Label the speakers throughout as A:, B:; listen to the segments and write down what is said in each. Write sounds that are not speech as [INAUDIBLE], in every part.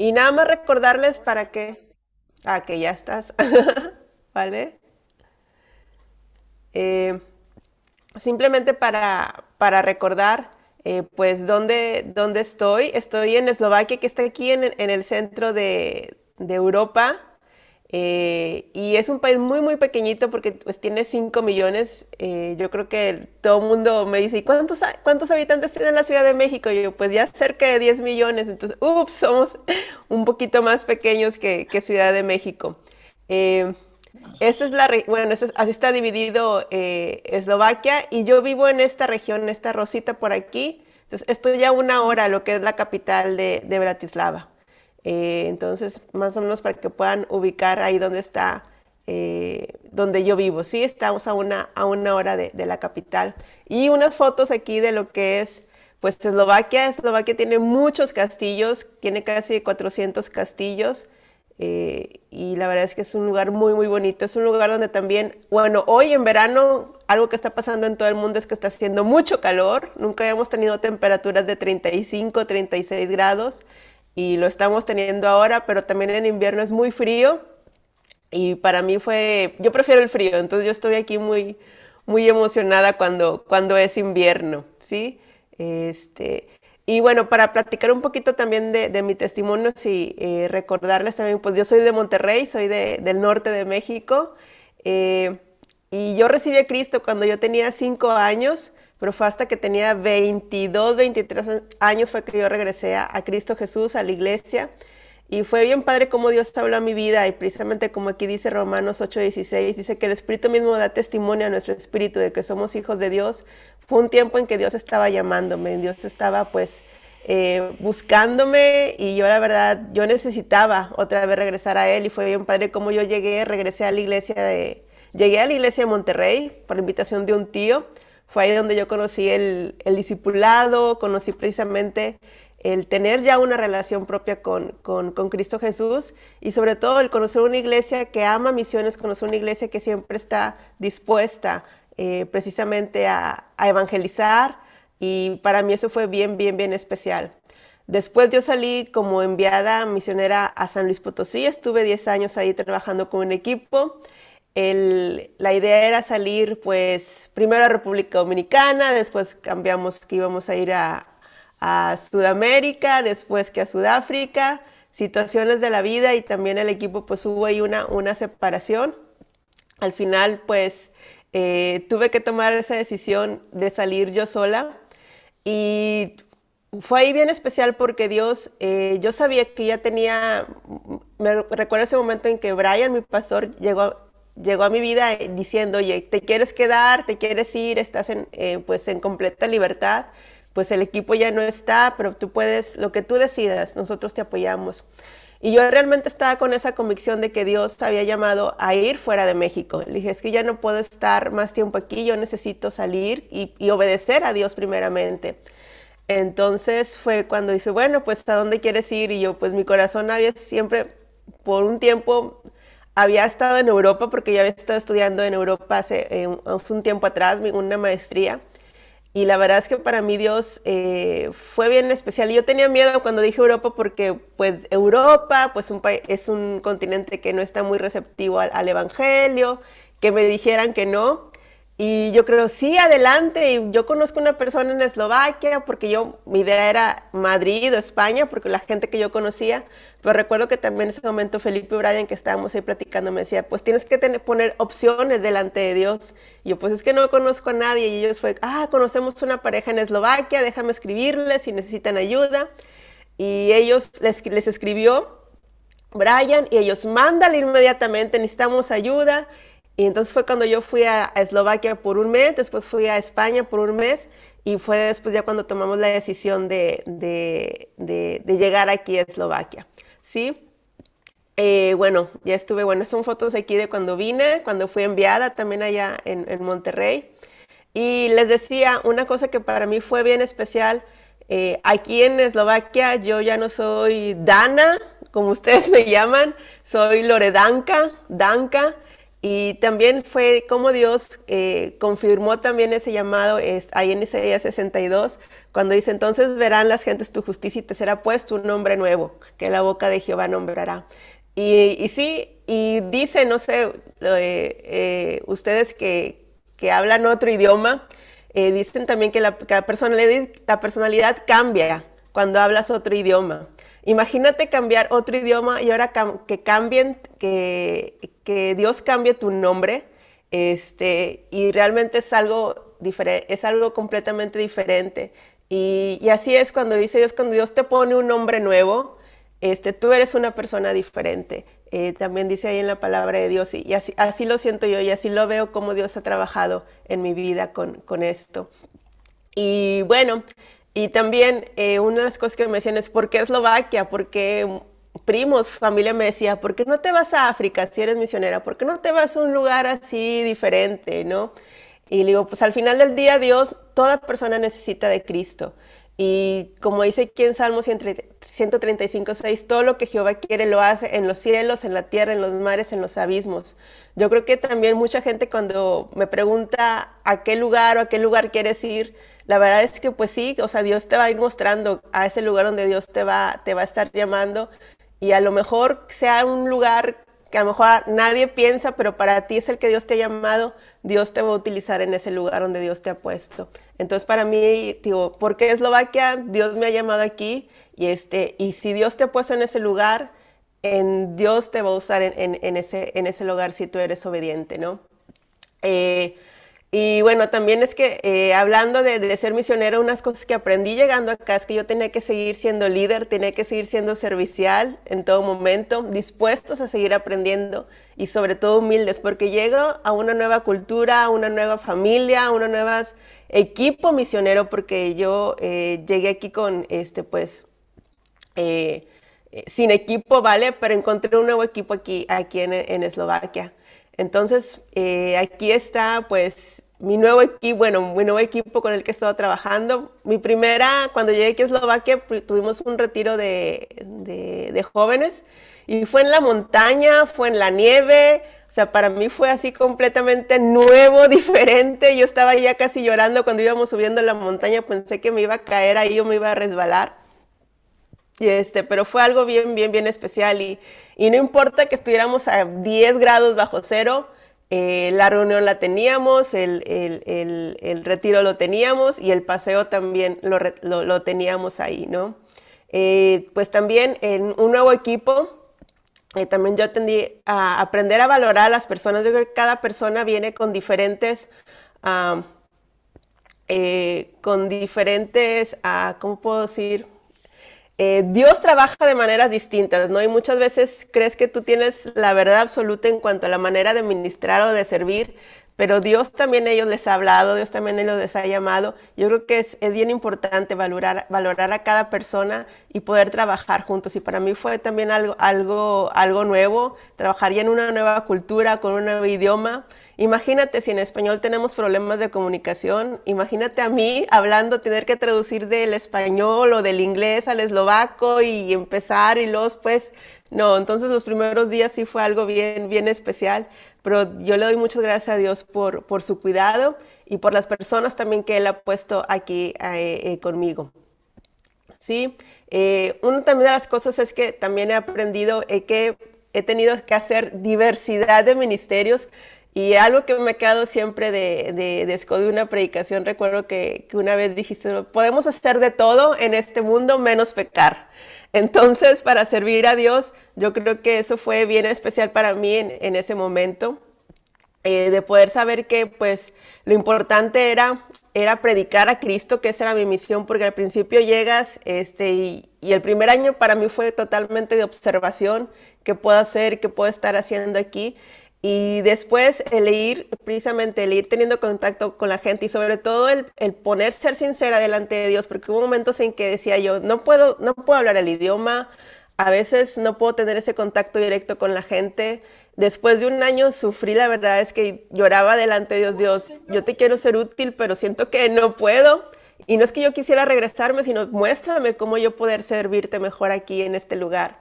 A: Y nada más recordarles para que, ah, que ya estás, [LAUGHS] ¿vale? Eh, simplemente para, recordar, eh, pues, ¿dónde, ¿dónde, estoy. Estoy en Eslovaquia, que está aquí en, el centro de, de Europa. Eh, y es un país muy, muy pequeñito porque pues, tiene 5 millones. Eh, yo creo que todo el mundo me dice, ¿y cuántos, habitantes tiene la Ciudad de México? Y yo, pues ya cerca de 10 millones. Entonces, ups, somos [LAUGHS] un poquito más pequeños que, Ciudad de México. Eh, esta es la, bueno, así está dividido Eslovaquia y yo vivo en esta región, en esta rosita por aquí. Entonces, estoy ya una hora, lo que es la capital de Bratislava. Eh, entonces, más o menos para que puedan ubicar ahí donde está, eh, donde yo vivo. Sí, estamos a una, a una hora de, de, la capital. Y unas fotos aquí de lo que es, pues, Eslovaquia. Eslovaquia tiene muchos castillos, tiene casi 400 castillos. Eh, y la verdad es que es un lugar muy, muy bonito. Es un lugar donde también, bueno, hoy en verano, algo que está pasando en todo el mundo es que está haciendo mucho calor. Nunca habíamos tenido temperaturas de 35, 36 grados y lo estamos teniendo ahora, pero también en invierno es muy frío y para mí fue, yo prefiero el frío, entonces yo estoy aquí muy, muy emocionada cuando, cuando es invierno, ¿sí? Este, y bueno, para platicar un poquito también de, mi testimonio y eh, recordarles también, pues yo soy de Monterrey, soy de, del norte de México, eh, y yo recibí a Cristo cuando yo tenía cinco años, pero fue hasta que tenía 22, 23 años fue que yo regresé a, Cristo Jesús, a la iglesia. Y fue bien padre cómo Dios habló a mi vida y precisamente como aquí dice Romanos 16, dice que el Espíritu mismo da testimonio a nuestro espíritu de que somos hijos de Dios. Fue un tiempo en que Dios estaba llamándome, Dios estaba pues eh, buscándome y yo la verdad, yo necesitaba otra vez regresar a Él y fue bien padre cómo yo llegué, regresé a la iglesia de, llegué a la iglesia de Monterrey por invitación de un tío fue ahí donde yo conocí el, discipulado, conocí precisamente el tener ya una relación propia con, Cristo Jesús y sobre todo el conocer una iglesia que ama misiones, conocer una iglesia que siempre está dispuesta eh, precisamente a, a, evangelizar y para mí eso fue bien, bien, bien especial. Después yo salí como enviada misionera a San Luis Potosí, estuve 10 años ahí trabajando con un equipo la idea era salir, pues, primero a República Dominicana, después cambiamos que íbamos a ir a, Sudamérica, después que a Sudáfrica, situaciones de la vida y también el equipo, pues, hubo ahí una, una separación. Al final, pues, eh, tuve que tomar esa decisión de salir yo sola y fue ahí bien especial porque Dios, eh, yo sabía que ya tenía, me recuerdo ese momento en que Brian, mi pastor, llegó llegó a mi vida eh, diciendo, oye, te quieres quedar, te quieres ir, estás en, eh, pues en completa libertad, pues el equipo ya no está, pero tú puedes, lo que tú decidas, nosotros te apoyamos. Y yo realmente estaba con esa convicción de que Dios había llamado a ir fuera de México. Le dije, es que ya no puedo estar más tiempo aquí, yo necesito salir y, y obedecer a Dios primeramente. Entonces fue cuando dice, bueno, pues ¿a dónde quieres ir? Y yo, pues mi corazón había siempre, por un tiempo, había estado en Europa porque yo había estado estudiando en Europa hace, eh, un tiempo atrás, una maestría. Y la verdad es que para mí Dios eh, fue bien especial. Yo tenía miedo cuando dije Europa porque pues Europa pues es un continente que no está muy receptivo al, al Evangelio, que me dijeran que no. Y yo creo, sí, adelante. yo conozco una persona en Eslovaquia, porque yo, mi idea era Madrid o España, porque la gente que yo conocía. Pero recuerdo que también en ese momento Felipe Brian, que estábamos ahí platicando, me decía, pues tienes que poner opciones delante de Dios. yo, pues es que no conozco a nadie. Y ellos fue, ah, conocemos una pareja en Eslovaquia, déjame escribirles si necesitan ayuda. Y ellos les, les escribió Brian y ellos, mándale inmediatamente, necesitamos ayuda y entonces fue cuando yo fui a, Eslovaquia por un mes, después fui a España por un mes y fue después ya cuando tomamos la decisión de, llegar aquí a Eslovaquia. ¿sí? Eh, bueno, ya estuve, bueno, son fotos aquí de cuando vine, cuando fui enviada también allá en, Monterrey. Y les decía, una cosa que para mí fue bien especial, eh, aquí en Eslovaquia yo ya no soy Dana, como [LAUGHS] ustedes me llaman, soy Loredanka, Danka. Y también fue como Dios eh, confirmó también ese llamado ahí en Isaías 62, cuando dice, entonces verán las gentes tu justicia y te será puesto un nombre nuevo, que la boca de Jehová nombrará. Y, y sí, y dice, no sé, eh, ustedes que, que, hablan otro idioma, eh, dicen también que, la, que la, personalidad, la personalidad cambia cuando hablas otro idioma. Imagínate cambiar otro idioma y ahora que cambien que, que Dios cambie tu nombre este, y realmente es algo, es algo completamente diferente. Y, así es cuando dice Dios, cuando Dios te pone un nombre nuevo, este, tú eres una persona diferente. Eh, también dice ahí en la palabra de Dios, y, así, así, lo siento yo y así lo veo como Dios ha trabajado en mi vida con, con esto. Y bueno, y también eh, una de las cosas que me decían es, ¿por qué Eslovaquia? ¿Por qué primos, familia me decía, ¿por qué no te vas a África si eres misionera? ¿Por qué no te vas a un lugar así diferente, no? Y digo, pues al final del día Dios, toda persona necesita de Cristo. Y como dice aquí en Salmo 135, 6, todo lo que Jehová quiere lo hace en los cielos, en la tierra, en los mares, en los abismos. Yo creo que también mucha gente cuando me pregunta a qué lugar o a qué lugar quieres ir, la verdad es que pues sí, o sea, Dios te va a ir mostrando a ese lugar donde Dios te va, te va a estar llamando y a lo mejor sea un lugar que a lo mejor nadie piensa, pero para ti es el que Dios te ha llamado, Dios te va a utilizar en ese lugar donde Dios te ha puesto. Entonces para mí, digo, ¿por qué Eslovaquia? Dios me ha llamado aquí y, este, y si Dios te ha puesto en ese lugar, en Dios te va a usar en, ese, en ese lugar si tú eres obediente, ¿no? Eh, y bueno, también es que eh, hablando de, ser misionero, unas cosas que aprendí llegando acá es que yo tenía que seguir siendo líder, tenía que seguir siendo servicial en todo momento, dispuestos a seguir aprendiendo y sobre todo humildes, porque llego a una nueva cultura, a una nueva familia, a un nuevo equipo misionero, porque yo eh, llegué aquí con este, pues, eh, sin equipo, ¿vale? Pero encontré un nuevo equipo aquí, aquí en Eslovaquia. Entonces, eh, aquí está pues mi nuevo equipo, bueno, mi nuevo equipo con el que he estado trabajando. Mi primera, cuando llegué aquí a Eslovaquia, pues, tuvimos un retiro de, de, de, jóvenes y fue en la montaña, fue en la nieve. O sea, para mí fue así completamente nuevo, [LAUGHS] diferente. Yo estaba ya casi llorando cuando íbamos subiendo la montaña, pensé que me iba a caer ahí o me iba a resbalar. Y este, pero fue algo bien, bien, bien especial y, no importa que estuviéramos a 10 grados bajo cero, eh, la reunión la teníamos, el, retiro lo teníamos y el paseo también lo, teníamos ahí, ¿no? Eh, pues también en un nuevo equipo, eh, también yo tendí a aprender a valorar a las personas. Yo creo que cada persona viene con diferentes, ah, con diferentes, uh, ¿cómo puedo decir? Eh, Dios trabaja de maneras distintas, ¿no? Y muchas veces crees que tú tienes la verdad absoluta en cuanto a la manera de ministrar o de servir, pero Dios también a ellos les ha hablado, Dios también a ellos les ha llamado. Yo creo que es, bien importante valorar, valorar a cada persona y poder trabajar juntos. Y para mí fue también algo, algo, algo nuevo, trabajar en una nueva cultura, con un nuevo idioma. Imagínate si en español tenemos problemas de comunicación, imagínate a mí hablando, tener que traducir del español o del inglés al eslovaco y empezar y los pues no, entonces los primeros días sí fue algo bien, bien especial pero yo le doy muchas gracias a Dios por, por su cuidado y por las personas también que Él ha puesto aquí eh, eh, conmigo. Sí, eh, una también de las cosas es que también he aprendido eh, que he tenido que hacer diversidad de ministerios y algo que me ha quedado siempre de, de, una predicación, recuerdo que, que una vez dijiste, podemos hacer de todo en este mundo menos pecar. Entonces, para servir a Dios, yo creo que eso fue bien especial para mí en, ese momento, eh, de poder saber que pues lo importante era, era predicar a Cristo, que esa era mi misión, porque al principio llegas este, y el primer año para mí fue totalmente de observación, qué puedo hacer, qué puedo estar haciendo aquí. Y después el ir, precisamente el ir teniendo contacto con la gente y sobre todo el, el, poner ser sincera delante de Dios, porque hubo momentos en que decía yo, no puedo, no puedo hablar el idioma, a veces no puedo tener ese contacto directo con la gente. Después de un año sufrí, la verdad es que lloraba delante de Dios, Dios, yo te quiero ser útil, pero siento que no puedo. Y no es que yo quisiera regresarme, sino muéstrame cómo yo poder servirte mejor aquí en este lugar.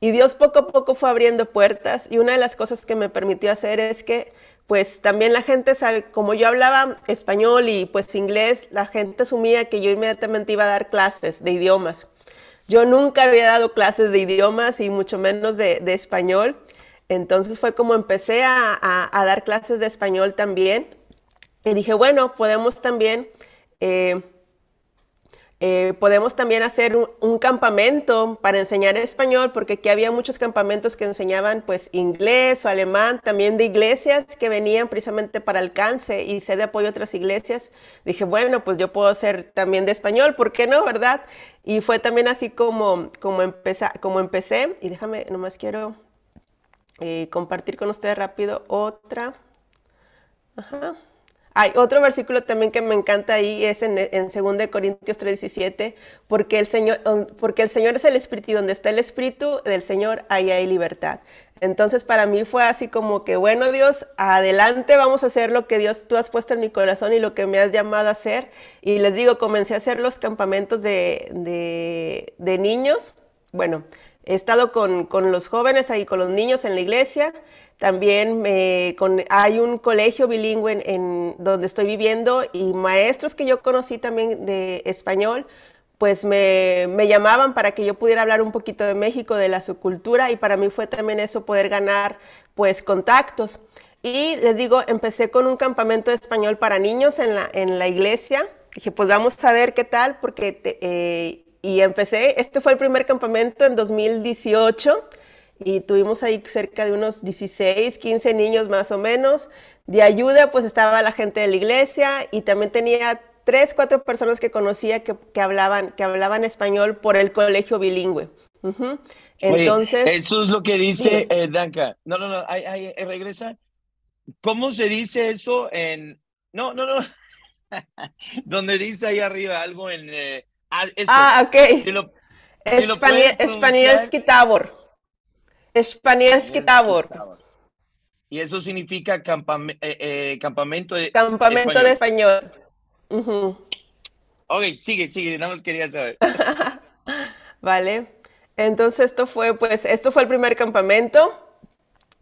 A: Y Dios poco a poco fue abriendo puertas y una de las cosas que me permitió hacer es que pues también la gente sabe, como yo hablaba español y pues inglés, la gente asumía que yo inmediatamente iba a dar clases de idiomas. Yo nunca había dado clases de idiomas y mucho menos de, español. Entonces fue como empecé a, dar clases de español también. Y dije, bueno, podemos también eh, eh, podemos también hacer un, campamento para enseñar español, porque aquí había muchos campamentos que enseñaban pues inglés o alemán, también de iglesias que venían precisamente para alcance y ser de apoyo a otras iglesias. Dije, bueno, pues yo puedo hacer también de español, ¿por qué no, verdad? Y fue también así como, como, como empecé, y déjame, nomás quiero eh, compartir con ustedes rápido otra. Ajá. Hay otro versículo también que me encanta ahí, es en, en 2 Corintios 3:17, porque el, Señor, porque el Señor es el Espíritu y donde está el Espíritu del Señor, ahí hay libertad. Entonces para mí fue así como que, bueno Dios, adelante vamos a hacer lo que Dios tú has puesto en mi corazón y lo que me has llamado a hacer. Y les digo, comencé a hacer los campamentos de, niños. Bueno, he estado con, con los jóvenes ahí, con los niños en la iglesia. También eh, hay un colegio bilingüe en, donde estoy viviendo y maestros que yo conocí también de español, pues me, llamaban para que yo pudiera hablar un poquito de México, de la subcultura y para mí fue también eso poder ganar pues contactos. Y les digo, empecé con un campamento de español para niños en la, iglesia. Dije, pues vamos a ver qué tal, porque eh, y empecé, este fue el primer campamento en 2018 y tuvimos ahí cerca de unos 16, 15 niños más o menos. De ayuda pues estaba la gente de la iglesia y también tenía tres, cuatro personas que conocía que, hablaban, que hablaban español por el colegio bilingüe. Entonces... eso es lo que dice
B: eh, No, no, no, eh, regresa. ¿Cómo se dice eso en... No, no, no. [LAUGHS] Donde dice ahí arriba algo en... Eh, ah, ah, ok. Si
A: Spanielski Tabor.
B: Y eso significa eh, eh, campamento de Campamento de español. Ok, sigue, sigue, nada más quería saber.
A: [LAUGHS] vale. Entonces esto fue, pues, esto fue el primer campamento.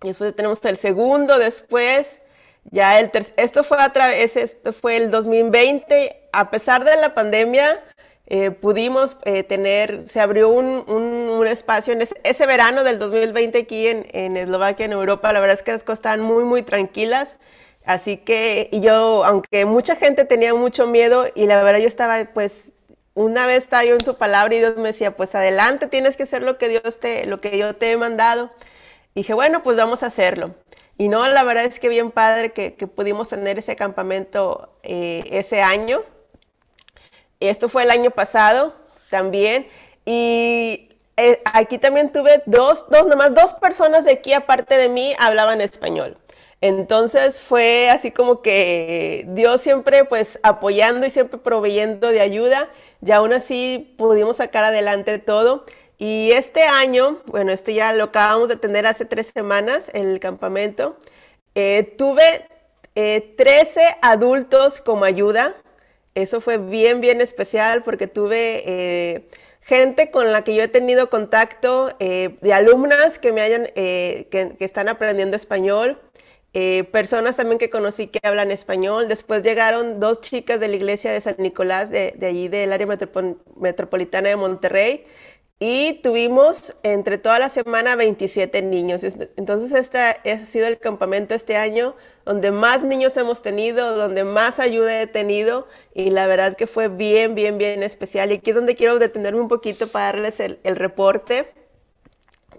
A: Y después tenemos el segundo, después ya el tercer, esto fue a través, esto fue el 2020, a pesar de la pandemia, eh, pudimos eh, tener, se abrió un, espacio en ese, verano del 2020 aquí en, en, Eslovaquia, en Europa, la verdad es que las cosas estaban muy, muy tranquilas. Así que y yo, aunque mucha gente tenía mucho miedo y la verdad yo estaba pues... Una vez estaba yo en su palabra y Dios me decía, pues adelante, tienes que hacer lo que Dios te, lo que yo te he mandado. dije, bueno, pues vamos a hacerlo. Y no, la verdad es que bien padre que, pudimos tener ese campamento eh, ese año. Esto fue el año pasado también. Y eh, aquí también tuve dos, dos, nomás dos personas de aquí aparte de mí hablaban español. Entonces fue así como que Dios siempre pues apoyando y siempre proveyendo de ayuda y aún así pudimos sacar adelante todo. Y este año, bueno, esto ya lo acabamos de tener hace tres semanas, en el campamento, eh, tuve 13 eh, adultos como ayuda, eso fue bien, bien especial porque tuve eh, gente con la que yo he tenido contacto, eh, de alumnas que me hayan, eh, que, están aprendiendo español, personas también que conocí que hablan español. Después llegaron dos chicas de la iglesia de San Nicolás, de, allí del área metropolitana de Monterrey, y tuvimos entre toda la semana 27 niños. Entonces este ha sido el campamento este año donde más niños hemos tenido, donde más ayuda he tenido y la verdad que fue bien, bien, bien especial. Y aquí es donde quiero detenerme un poquito para darles el, reporte,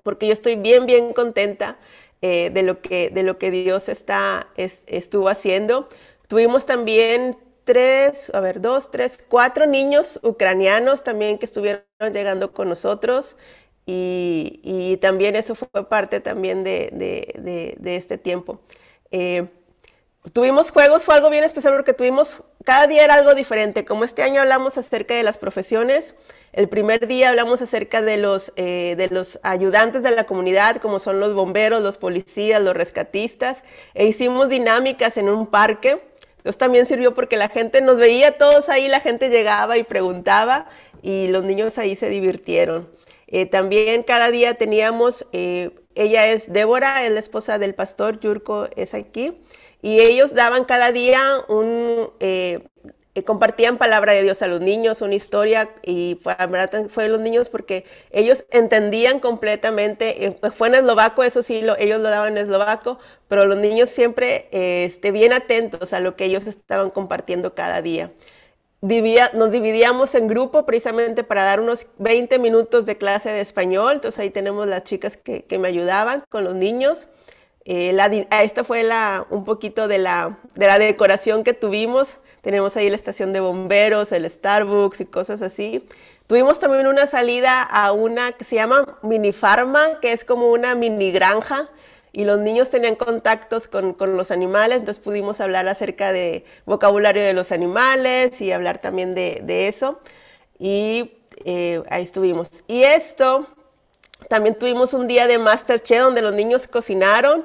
A: porque yo estoy bien, bien contenta eh, de, lo que, de lo que Dios está, estuvo haciendo. Tuvimos también tres, a ver, dos, tres, cuatro niños ucranianos también que estuvieron llegando con nosotros y, también eso fue parte también de, este tiempo. Eh, tuvimos juegos, fue algo bien especial porque tuvimos, cada día era algo diferente, como este año hablamos acerca de las profesiones, el primer día hablamos acerca de los, eh, de los ayudantes de la comunidad, como son los bomberos, los policías, los rescatistas, e hicimos dinámicas en un parque. Entonces también sirvió porque la gente nos veía todos ahí, la gente llegaba y preguntaba y los niños ahí se divirtieron. Eh, también cada día teníamos, eh, ella es Débora, es la esposa del pastor, Yurko es aquí, y ellos daban cada día un, eh, compartían palabra de Dios a los niños, una historia, y fue, los niños porque ellos entendían completamente, fue en eslovaco, eso sí, ellos lo daban en eslovaco, pero los niños siempre este, bien atentos a lo que ellos estaban compartiendo cada día nos dividíamos en grupo precisamente para dar unos 20 minutos de clase de español. Entonces ahí tenemos las chicas que, que me ayudaban con los niños. Eh, ah, esta fue un poquito de la, de la decoración que tuvimos. Tenemos ahí la estación de bomberos, el Starbucks y cosas así. Tuvimos también una salida a una que se llama Mini Farma, que es como una mini granja y los niños tenían contactos con, con, los animales, entonces pudimos hablar acerca de vocabulario de los animales y hablar también de, eso. Y eh, ahí estuvimos. Y esto, también tuvimos un día de master Masterchef donde los niños cocinaron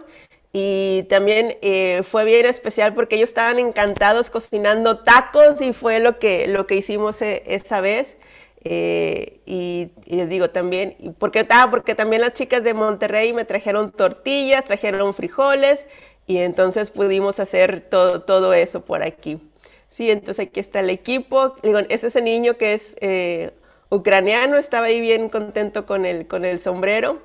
A: y también eh, fue bien especial porque ellos estaban encantados cocinando tacos y fue lo que, lo que hicimos eh, esa vez. Eh, y, les digo también, porque, estaba ah, porque también las chicas de Monterrey me trajeron tortillas, trajeron frijoles y entonces pudimos hacer todo, todo eso por aquí. Sí, entonces aquí está el equipo. Digo, es ese niño que es eh, ucraniano, estaba ahí bien contento con el, con el sombrero.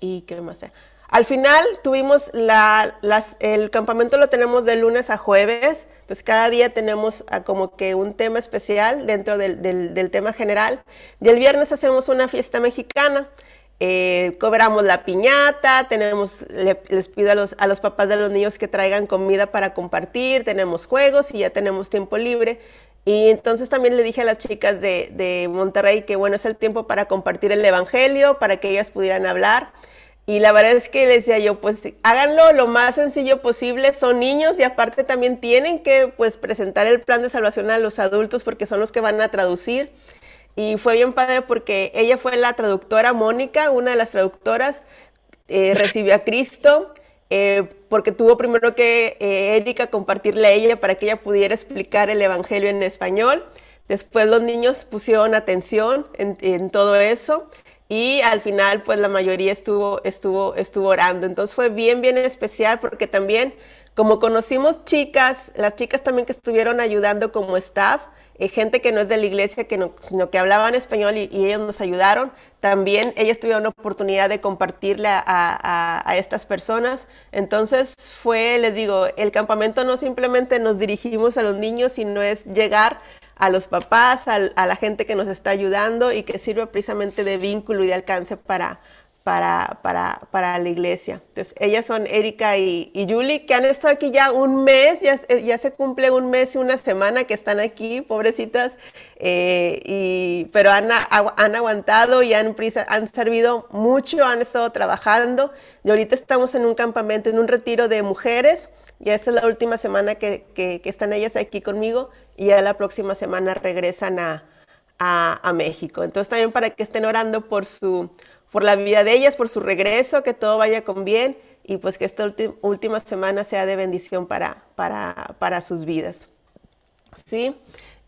A: ¿Y qué más? Al final tuvimos el campamento lo tenemos de lunes a jueves, entonces cada día tenemos ah, como que un tema especial dentro del, tema general. Y el viernes hacemos una fiesta mexicana, eh, cobramos la piñata, tenemos, les pido a los, papás de los niños que traigan comida para compartir, tenemos juegos y ya tenemos tiempo libre. Y entonces también le dije a las chicas de Monterrey que bueno, es el tiempo para compartir el Evangelio, para que ellas pudieran hablar. Y la verdad es que les decía yo, pues háganlo lo más sencillo posible, son niños y aparte también tienen que pues presentar el plan de salvación a los adultos porque son los que van a traducir. Y fue bien padre porque ella fue la traductora Mónica, una de las traductoras, eh, [LAUGHS] recibió a Cristo. Eh, porque tuvo primero que eh, Erika compartirle a ella para que ella pudiera explicar el Evangelio en español. Después los niños pusieron atención en todo eso y al final pues la mayoría estuvo, estuvo, estuvo orando. Entonces fue bien, bien especial porque también como conocimos chicas, las chicas también que estuvieron ayudando como staff, eh, gente que no es de la iglesia, que no, sino que hablaban español y, ellos nos ayudaron, también ellas tuvieron la oportunidad de compartirle a, a, estas personas. Entonces fue, les digo, el campamento no simplemente nos dirigimos a los niños, sino es llegar a los papás, a, la gente que nos está ayudando y que sirve precisamente de vínculo y de alcance para, para, la iglesia. Entonces, ellas son Erika y, Julie, que han estado aquí ya un mes, ya, eh, se cumple un mes y una semana que están aquí, pobrecitas, eh, pero han, aguantado y han, han servido mucho, han estado trabajando. Y ahorita estamos en un campamento, en un retiro de mujeres ya esta es la última semana que, están ellas aquí conmigo y ya la próxima semana regresan a, México. Entonces también para que estén orando por, su, por la vida de ellas, por su regreso, que todo vaya con bien y pues que esta última semana sea de bendición para, sus vidas. ¿Sí?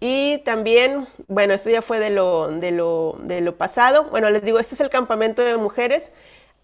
A: Y también, bueno, esto ya fue de lo, de, lo, de lo pasado. Bueno, les digo, este es el campamento de mujeres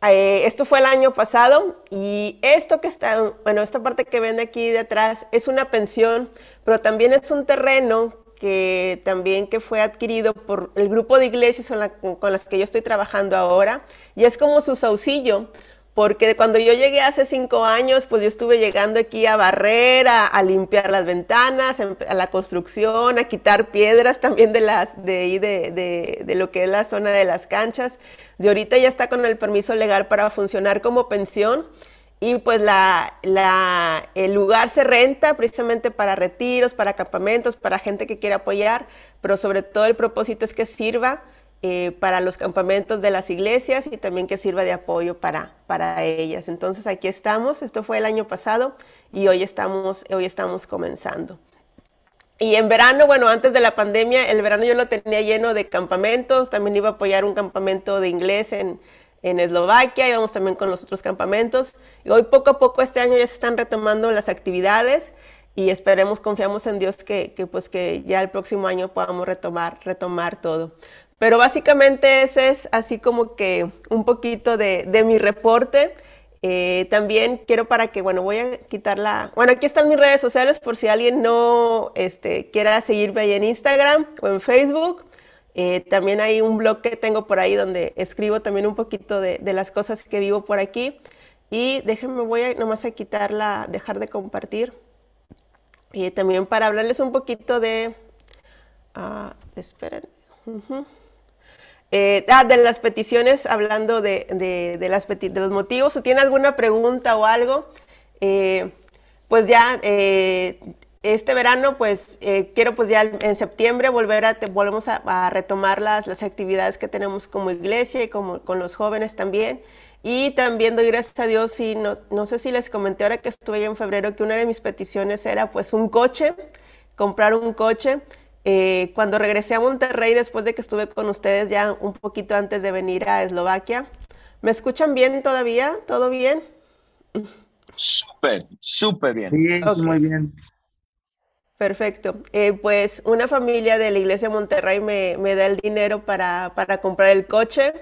A: eh, esto fue el año pasado y esto que está, bueno, esta parte que ven aquí detrás es una pensión, pero también es un terreno que también que fue adquirido por el grupo de iglesias con, con las que yo estoy trabajando ahora y es como su saucillo porque cuando yo llegué hace cinco años, pues yo estuve llegando aquí a barrer, a, limpiar las ventanas, em, a la construcción, a quitar piedras también de las de lo que es la zona de las canchas. De ahorita ya está con el permiso legal para funcionar como pensión y pues el lugar se renta precisamente para retiros, para campamentos, para gente que quiera apoyar, pero sobre todo el propósito es que sirva eh, para los campamentos de las iglesias y también que sirva de apoyo para, para ellas. Entonces aquí estamos, esto fue el año pasado y hoy estamos, hoy estamos comenzando. Y en verano, bueno, antes de la pandemia, el verano yo lo tenía lleno de campamentos, también iba a apoyar un campamento de inglés en, en Eslovaquia, íbamos también con los otros campamentos. Y hoy poco a poco este año ya se están retomando las actividades y esperemos, confiamos en Dios que, que pues que ya el próximo año podamos retomar, retomar todo. Pero básicamente ese es así como que un poquito de, mi reporte. Eh, también quiero para que, bueno, voy a quitar la... Bueno, aquí están mis redes sociales por si alguien no este, quiera seguirme ahí en Instagram o en Facebook. Eh, también hay un blog que tengo por ahí donde escribo también un poquito de, las cosas que vivo por aquí. Y déjenme, voy a, nomás a quitarla, dejar de compartir. Y también para hablarles un poquito de... Ah, esperen. Eh, ah, de las peticiones, hablando de, los motivos, o tiene alguna pregunta o algo, eh, pues ya eh, este verano, pues quiero pues ya en septiembre volver a, volvemos a, retomar las, las actividades que tenemos como iglesia y como, con los jóvenes también. Y también doy gracias a Dios, y no, no sé si les comenté ahora que estuve en febrero, que una de mis peticiones era pues un coche, comprar un coche. Eh, cuando regresé a Monterrey, después de que estuve con ustedes ya un poquito antes de venir a Eslovaquia, ¿me escuchan bien todavía? ¿Todo bien?
B: Súper, súper bien. muy bien.
A: Perfecto. Eh, pues una familia de la iglesia de Monterrey me, da el dinero para, comprar el coche.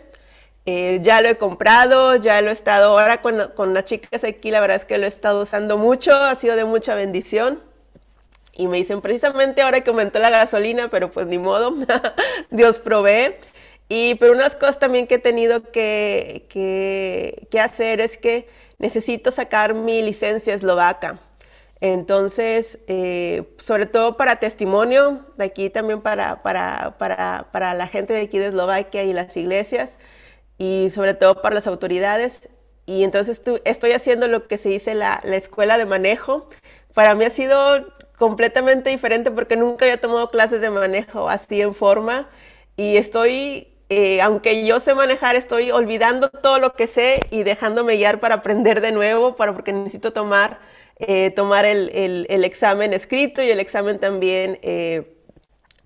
A: Eh, ya lo he comprado, ya lo he estado ahora con, con las chicas aquí, la verdad es que lo he estado usando mucho, ha sido de mucha bendición. Y me dicen, precisamente ahora que aumentó la gasolina, pero pues ni modo, [LAUGHS] Dios provee. Y pero unas cosas también que he tenido que, que, hacer es que necesito sacar mi licencia eslovaca. Entonces, eh, sobre todo para testimonio, de aquí también para, para, para, para, la gente de aquí de Eslovaquia y las iglesias, y sobre todo para las autoridades. Y entonces estoy haciendo lo que se dice la, la escuela de manejo. Para mí ha sido completamente diferente porque nunca había tomado clases de manejo así en forma y estoy, eh, aunque yo sé manejar, estoy olvidando todo lo que sé y dejándome guiar para aprender de nuevo, para, porque necesito tomar, eh, tomar el, examen escrito y el examen también eh,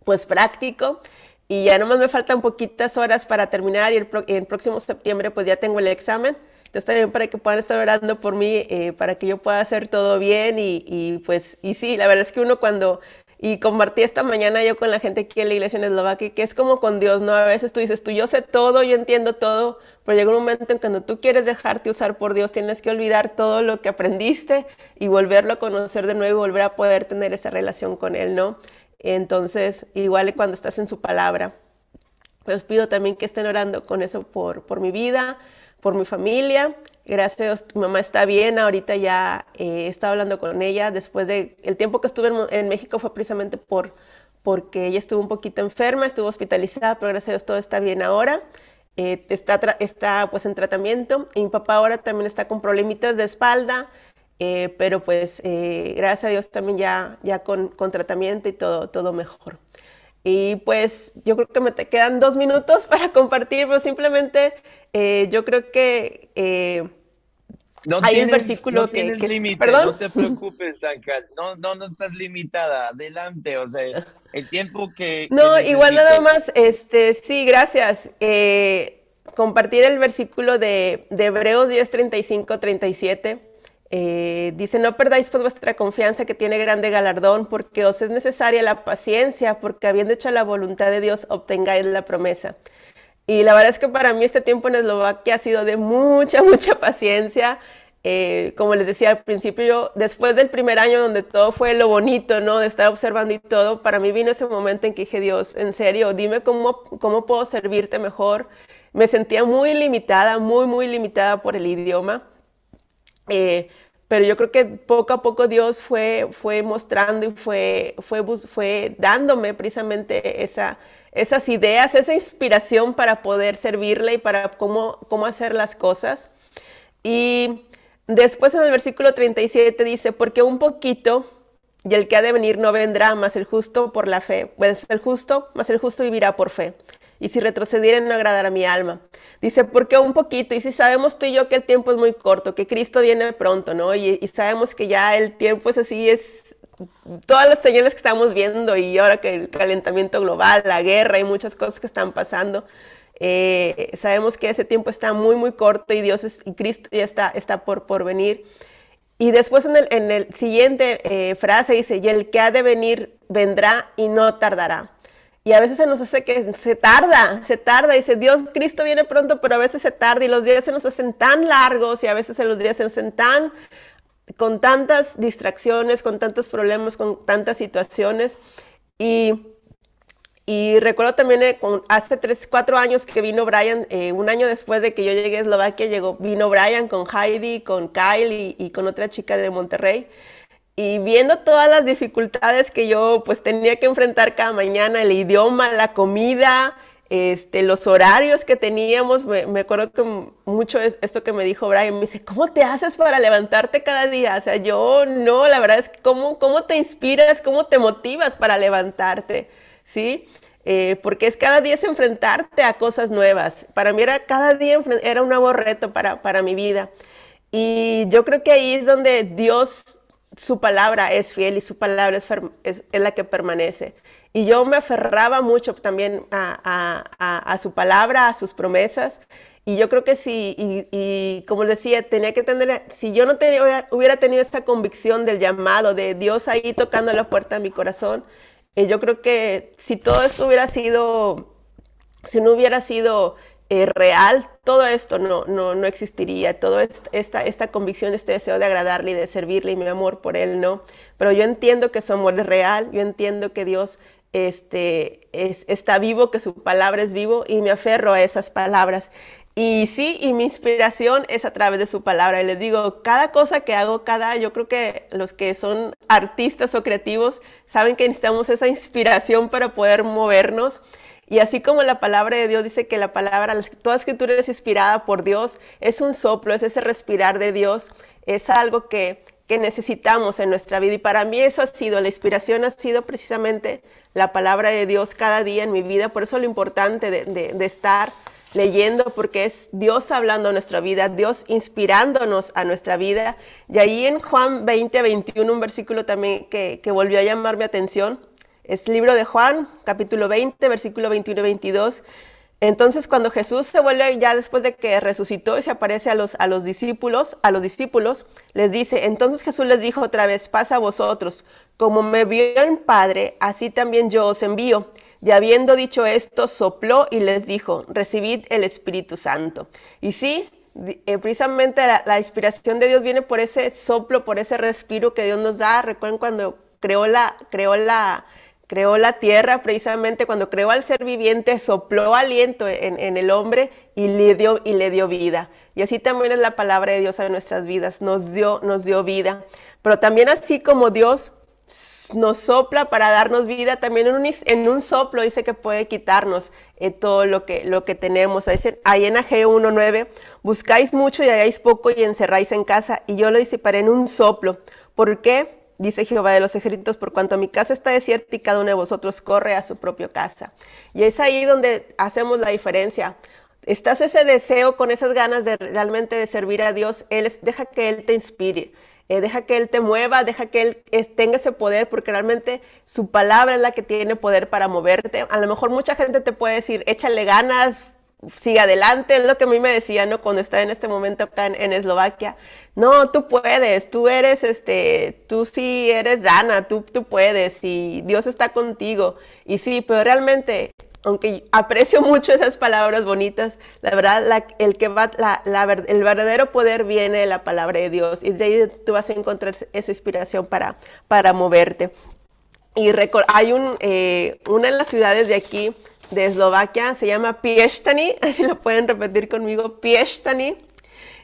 A: pues práctico. Y ya nomás me faltan poquitas horas para terminar y el, próximo septiembre pues ya tengo el examen. Entonces también para que puedan estar orando por mí, eh, para que yo pueda hacer todo bien y, pues, y sí, la verdad es que uno cuando, y compartí esta mañana yo con la gente aquí en la iglesia en Eslovaquia, que es como con Dios, ¿no? A veces tú dices, tú yo sé todo, yo entiendo todo, pero llega un momento en cuando tú quieres dejarte usar por Dios, tienes que olvidar todo lo que aprendiste y volverlo a conocer de nuevo y volver a poder tener esa relación con Él, ¿no? Entonces, igual cuando estás en su palabra. pues pido también que estén orando con eso por, por mi vida, por mi familia. Gracias a Dios, mamá está bien. Ahorita ya eh, he estado hablando con ella. Después de el tiempo que estuve en, México fue precisamente por porque ella estuvo un poquito enferma, estuvo hospitalizada, pero gracias a Dios todo está bien ahora. Eh, está, está pues en tratamiento. Y mi papá ahora también está con problemitas de espalda, eh, pero pues eh, gracias a Dios también ya, ya con, con tratamiento y todo, todo mejor. Y pues yo creo que me te quedan dos minutos [LAUGHS] para compartir, pero simplemente eh, yo creo que eh,
B: hay un versículo no que, tienes No te preocupes, Danca. No, no, estás limitada. Adelante, o sea, el tiempo que. No, igual nada
A: más, este, sí, gracias. Eh, compartir el versículo de, Hebreos 10, 35, 37. dice, no perdáis por pues vuestra confianza que tiene grande galardón, porque os es necesaria la paciencia, porque habiendo hecho la voluntad de Dios obtengáis la promesa. Y la verdad es que para mí este tiempo en Eslovaquia ha sido de mucha, [LAUGHS] mucha paciencia. Eh, como les decía al principio, yo, después del primer año donde todo fue lo bonito, ¿no? De estar observando y todo, para mí vino ese momento en que dije, Dios, en serio, dime cómo, cómo puedo servirte mejor. Me sentía muy limitada, muy, muy limitada por el idioma. Eh, pero yo creo que poco a poco Dios fue, fue mostrando y fue, fue, fue dándome precisamente esa, esas ideas, esa inspiración para poder servirle y para cómo, cómo hacer las cosas. Y después en el versículo 37 dice, porque un poquito y el que ha de venir no vendrá, más el justo por la fe, pues el justo, más el justo vivirá por fe. Y si retrocedieren no agradará mi alma. Dice, porque un poquito, y si sabemos tú y yo que el tiempo es muy corto, que Cristo viene pronto, ¿no? Y, y sabemos que ya el tiempo es así, es todas las señales que estamos viendo y ahora que el calentamiento global, la guerra y muchas cosas que están pasando, eh, sabemos que ese tiempo está muy, muy corto y Dios es, y Cristo ya está, está por, por venir. Y después en el, en el siguiente eh, frase dice, y el que ha de venir vendrá y no tardará. Y a veces se nos hace que se tarda, se tarda, y dice Dios, Cristo viene pronto, pero a veces se tarda y los días se nos hacen tan largos y a veces los días se nos hacen tan con tantas distracciones, con tantos problemas, con tantas situaciones. Y, y recuerdo también eh, hace 3, 4 años que vino Brian, eh, un año después de que yo llegué a Eslovaquia, llegó, vino Brian con Heidi, con Kyle y, y con otra chica de Monterrey y viendo todas las dificultades que yo pues tenía que enfrentar cada mañana, el idioma, la comida, este, los horarios que teníamos, me, acuerdo que mucho es esto que me dijo Brian, me dice, ¿cómo te haces para levantarte cada día? O sea, yo no, la verdad es que cómo, cómo te inspiras, cómo te motivas para levantarte, ¿sí? Eh, porque es cada día es enfrentarte a cosas nuevas. Para mí era cada día era un nuevo reto para, para mi vida. Y yo creo que ahí es donde Dios, su palabra es fiel y su palabra es, es la que permanece. Y yo me aferraba mucho también a, su palabra, a sus promesas. Y yo creo que si, y, como decía, tenía que tener, si yo no hubiera tenido esta convicción del llamado, de Dios ahí tocando la puerta de mi corazón, eh, yo creo que si todo esto hubiera sido, si no hubiera sido eh, real, todo esto no, no, no existiría, toda esta, esta convicción, este deseo de agradarle y de servirle y mi amor por él, ¿no? Pero yo entiendo que su amor es real, yo entiendo que Dios este, está vivo, que su palabra es vivo y me aferro a esas palabras. Y sí, y mi inspiración es a través de su palabra. Y les digo, cada cosa que hago, cada, yo creo que los que son artistas o creativos saben que necesitamos esa inspiración para poder movernos. Y así como la palabra de Dios dice que la palabra, toda escritura es inspirada por Dios, es un soplo, es ese respirar de Dios, es algo que que necesitamos en nuestra vida. Y para mí eso ha sido, la inspiración ha sido precisamente la palabra de Dios cada día en mi vida. Por eso lo importante de, estar leyendo, porque es Dios hablando a nuestra vida, Dios inspirándonos a nuestra vida. Y ahí en Juan 20, 21, un versículo también que, que volvió a llamar mi atención, es libro de Juan, capítulo 20, versículo 21 y 22 entonces, cuando Jesús se vuelve ya después de que resucitó y se aparece a los, a los discípulos, a los discípulos, les dice, entonces Jesús les dijo otra vez, pasa a vosotros, como me vio el Padre, así también yo os envío. Y habiendo dicho esto, sopló y les dijo, recibid el Espíritu Santo. Y sí, eh, precisamente la, la, inspiración de Dios viene por ese soplo, por ese respiro que Dios nos da. Recuerden cuando creó la, creó la, creó la tierra precisamente cuando creó al ser viviente, sopló aliento en, el hombre y le, dio, y le dio vida. Y así también es la palabra de Dios en nuestras vidas, nos dio, nos dio vida. Pero también así como Dios nos sopla para darnos vida, también en un, soplo dice que puede quitarnos eh, todo lo que, lo que tenemos. ahí en ag 1.9, buscáis mucho y halláis poco y encerráis en casa, y yo lo disiparé en un soplo. ¿Por qué? dice Jehová de los ejércitos, por cuanto mi casa está desierta y cada uno de vosotros corre a su propia casa. Y es ahí donde hacemos la diferencia. Estás ese deseo con esas ganas de realmente de servir a Dios, Él deja que Él te inspire. Eh, deja que Él te mueva, deja que Él tenga ese poder, porque realmente su palabra es la que tiene poder para moverte. A lo mejor mucha gente te puede decir, échale ganas, sigue adelante, es lo que a mí me decían, ¿no? Cuando estaba en este momento acá en, Eslovaquia, no, tú puedes, tú eres, este, tú sí eres Dana, tú, tú puedes y Dios está contigo. Y sí, pero realmente, aunque aprecio [LAUGHS] mucho esas palabras bonitas, la verdad, el, que va, la, la, el verdadero poder viene de la palabra de Dios y de ahí tú vas a encontrar esa inspiración para, para moverte. Y hay un, eh, una de las ciudades de aquí, de Eslovaquia, se llama Piestani, [LAUGHS] así lo pueden repetir conmigo, Piestani.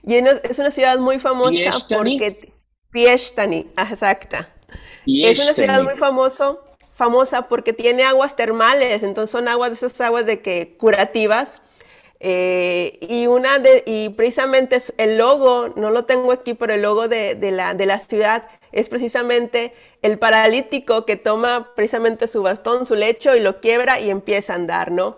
A: Y es una ciudad muy famosa porque... Ah, exacta. Es una ciudad muy famoso famosa porque tiene aguas termales, entonces son aguas de esas aguas de que curativas eh, y, una y precisamente el logo, no lo tengo aquí, pero el logo de, la, de la ciudad es precisamente el paralítico que toma precisamente su bastón, su lecho y lo quiebra y empieza a andar, ¿no?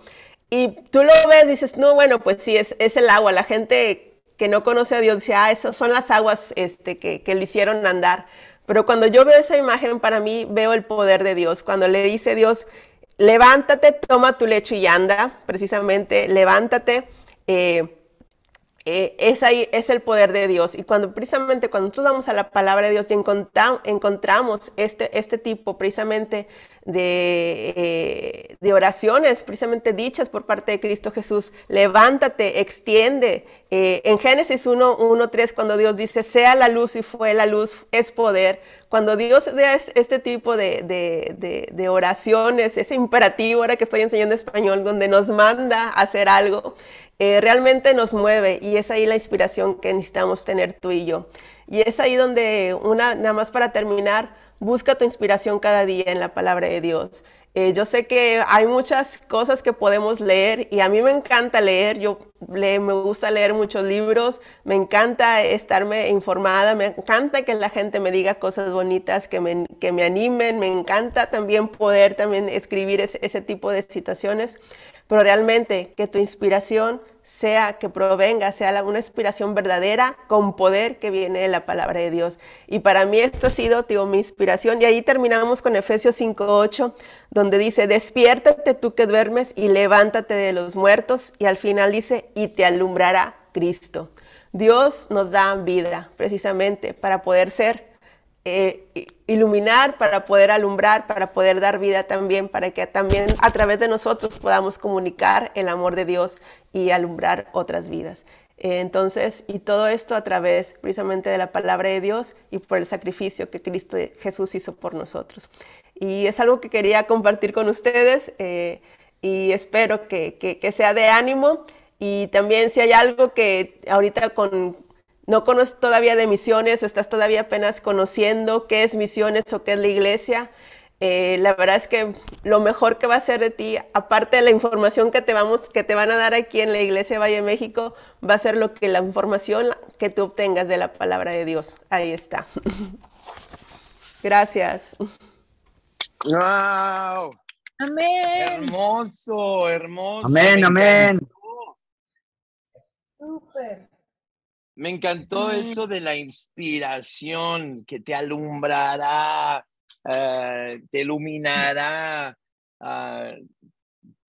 A: Y tú lo ves, dices, no, bueno, pues sí, es, es el agua. La gente que no conoce a Dios dice, ah, eso son las aguas este, que, le hicieron andar. Pero cuando yo veo esa imagen, para mí veo el poder de Dios. Cuando le dice Dios, levántate, toma tu lecho y anda, precisamente, levántate. Eh, eh, es ahí, es el poder de Dios. Y cuando precisamente cuando tú damos a la palabra de Dios y encontramos este, este tipo precisamente eh, de, oraciones, precisamente dichas por parte de Cristo Jesús, levántate, extiende. Eh, en Génesis 1, 1, 3, cuando Dios dice, sea la luz y fue la luz, es poder. Cuando Dios da este tipo de, de oraciones, ese imperativo, ahora que estoy enseñando español, donde nos manda a hacer algo, eh, realmente nos mueve y es ahí la inspiración que necesitamos tener tú y yo. Y es ahí donde, una, nada más para terminar, busca tu inspiración cada día en la palabra de Dios. Eh, yo sé que hay muchas cosas que podemos leer y a mí me encanta leer, yo me gusta leer muchos libros, me encanta estarme informada, me encanta que la gente me diga cosas bonitas, que me, que me animen, me encanta también poder también escribir ese, ese tipo de situaciones, pero realmente que tu inspiración sea que provenga, sea una inspiración verdadera con poder que viene de la palabra de Dios. Y para mí esto ha sido, tío mi inspiración. Y ahí terminamos con Efesios 5.8, donde dice, despiértate tú que duermes y levántate de los muertos. Y al final dice, y te alumbrará Cristo. Dios nos da vida precisamente para poder ser eh, iluminar, para poder alumbrar, para poder dar vida también, para que también a través de nosotros podamos comunicar el amor de Dios y alumbrar otras vidas. Eh, entonces, y todo esto a través precisamente de la palabra de Dios y por el sacrificio que Cristo Jesús hizo por nosotros. Y es algo que quería compartir con ustedes eh, y espero que, que sea de ánimo. Y también si hay algo que ahorita con no conoces todavía de misiones o estás todavía apenas conociendo qué es misiones o qué es la iglesia, eh, la verdad es que lo mejor que va a ser de ti, aparte de la información que te, vamos, que te van a dar aquí en la Iglesia de Valle México, va a ser lo que la información que tú obtengas de la palabra de Dios. Ahí está.
B: [LAUGHS]
A: Gracias.
B: ¡Wow! Amén. Hermoso, hermoso. Amén, amén. Súper. Me encantó eso de la inspiración que te alumbrará, eh, te iluminará. Ah,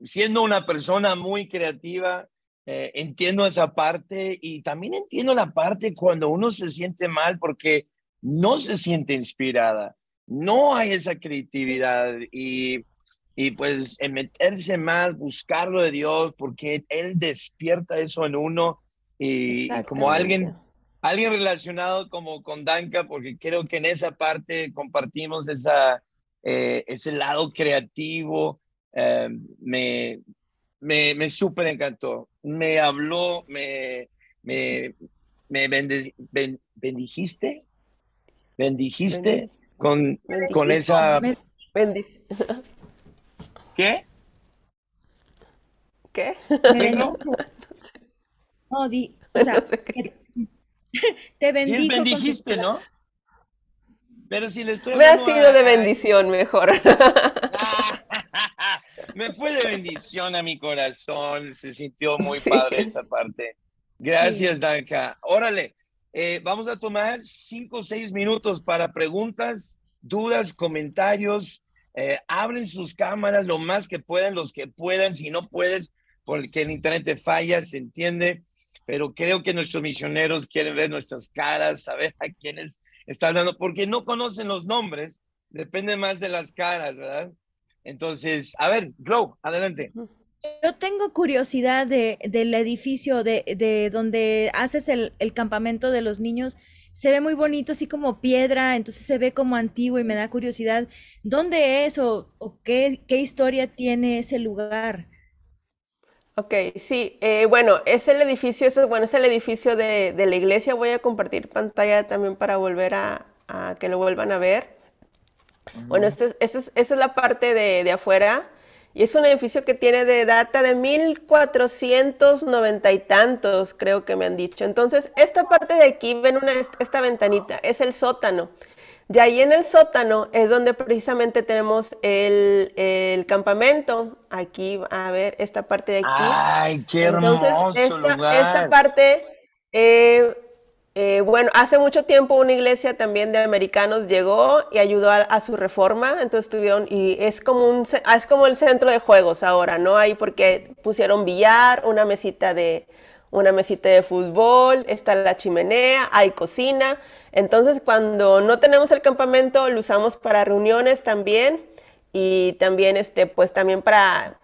B: siendo una persona muy creativa, eh, entiendo esa parte y también entiendo la parte cuando uno se siente mal porque no se siente inspirada, no hay esa creatividad y, y pues en meterse más, buscarlo de Dios, porque Él despierta eso en uno y, como alguien, alguien relacionado como con Danca, porque creo que en esa parte compartimos esa, eh, ese lado creativo, eh, me, me, me súper encantó. Me habló, me, me, bendijiste, bendijiste con, con esa... ¿Qué?
C: ¿Qué? ¿Qué? [LAUGHS] [LAUGHS]
B: te bendijiste, ¿no? Pero si le estoy. Me ha sido de
A: bendición mejor. [LAUGHS]
B: Me fue de bendición a mi corazón. Se sintió muy padre esa parte. Gracias, Danka Órale, eh, vamos a tomar cinco o seis minutos para preguntas, dudas, comentarios. Eh, abren sus cámaras lo más que puedan, los que puedan. Si no puedes, porque el internet te falla, se entiende pero creo que nuestros misioneros quieren ver nuestras caras, saber a quiénes están hablando, porque no conocen los nombres, depende más de las caras, ¿verdad? Entonces, a ver, Glow, adelante.
C: Yo tengo curiosidad de, del edificio de, de donde haces el, campamento de los niños. Se ve muy bonito, así como piedra, entonces se ve como antiguo y me da curiosidad. ¿Dónde es o, qué, qué historia tiene ese
A: lugar? Ok, sí, eh, bueno, es el edificio, bueno, es el edificio de, la iglesia. Voy a compartir pantalla también para volver a, que lo vuelvan a ver. Bueno, esta este es, la parte de, afuera y es un edificio que tiene de data de 1490 y tantos, creo que me han dicho. Entonces, esta parte de aquí, ven una, esta ventanita, es el sótano. Y ahí en el sótano es donde precisamente tenemos el, campamento. Aquí, a ver, esta parte de aquí. ¡Ay,
B: qué hermoso esta, lugar. esta
A: parte, eh, eh, bueno, hace mucho tiempo una iglesia también de americanos llegó y ayudó a, su reforma. Entonces tuvieron, y es como, un, ah, es como el centro de juegos ahora, ¿no? Ahí porque pusieron billar, una mesita de, una mesita de fútbol, está la chimenea, hay cocina. Entonces, cuando no tenemos el campamento, lo usamos para reuniones también y también, este, pues también para,